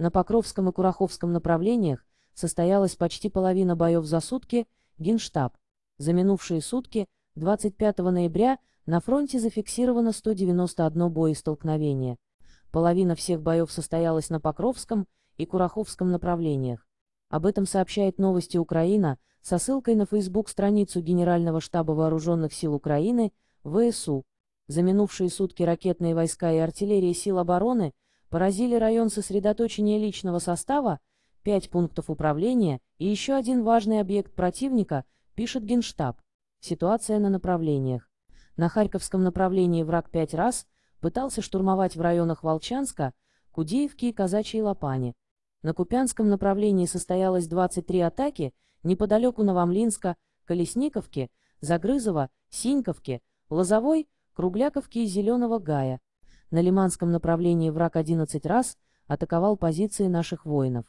На Покровском и Кураховском направлениях состоялась почти половина боев за сутки, Генштаб. За минувшие сутки, 25 ноября, на фронте зафиксировано 191 боестолкновение. Половина всех боев состоялась на Покровском и Кураховском направлениях. Об этом сообщает новости Украина со ссылкой на фейсбук страницу Генерального штаба Вооруженных сил Украины, ВСУ. За минувшие сутки ракетные войска и артиллерия сил обороны – поразили район сосредоточения личного состава, пять пунктов управления и еще один важный объект противника, пишет Генштаб. Ситуация на направлениях. На Харьковском направлении враг пять раз пытался штурмовать в районах Волчанска, Кудеевки и Казачьей Лопани. На Купянском направлении состоялось 23 атаки неподалеку Новомлинска, Колесниковки, Загрызова, Синьковки, Лозовой, Кругляковки и Зеленого Гая. На Лиманском направлении враг 11 раз атаковал позиции наших воинов.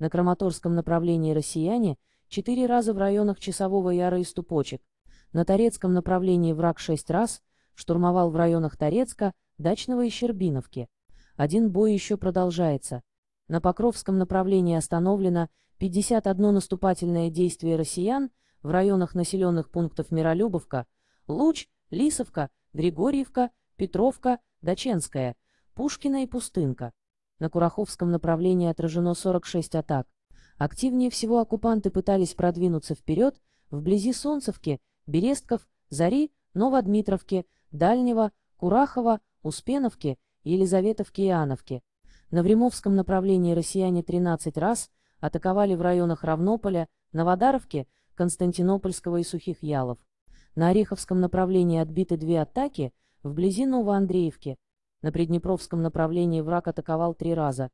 На Краматорском направлении россияне четыре раза в районах Часового Яра и Ступочек. На Торецком направлении враг шесть раз штурмовал в районах Торецка, Дачного и Щербиновки. Один бой еще продолжается. На Покровском направлении остановлено 51 наступательное действие россиян в районах населенных пунктов Миролюбовка, Луч, Лисовка, Григорьевка, Петровка, Даченская, Пушкина и Пустынка. На Кураховском направлении отражено 46 атак. Активнее всего оккупанты пытались продвинуться вперед, вблизи Солнцевки, Берестков, Зари, Новодмитровки, Дальнего, Курахова, Успеновки, Елизаветовки и Ановки. На Времовском направлении россияне 13 раз атаковали в районах Равнополя, Новодаровки, Константинопольского и Сухих Ялов. На Ореховском направлении отбиты две атаки – Вблизи Новоандреевки на приднепровском направлении враг атаковал три раза.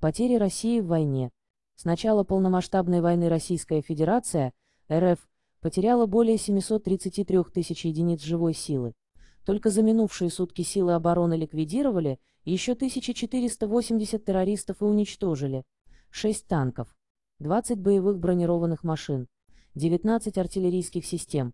Потери России в войне. С начала полномасштабной войны Российская Федерация, РФ, потеряла более 733 тысяч единиц живой силы. Только за минувшие сутки силы обороны ликвидировали, еще 1480 террористов и уничтожили. 6 танков, 20 боевых бронированных машин, 19 артиллерийских систем,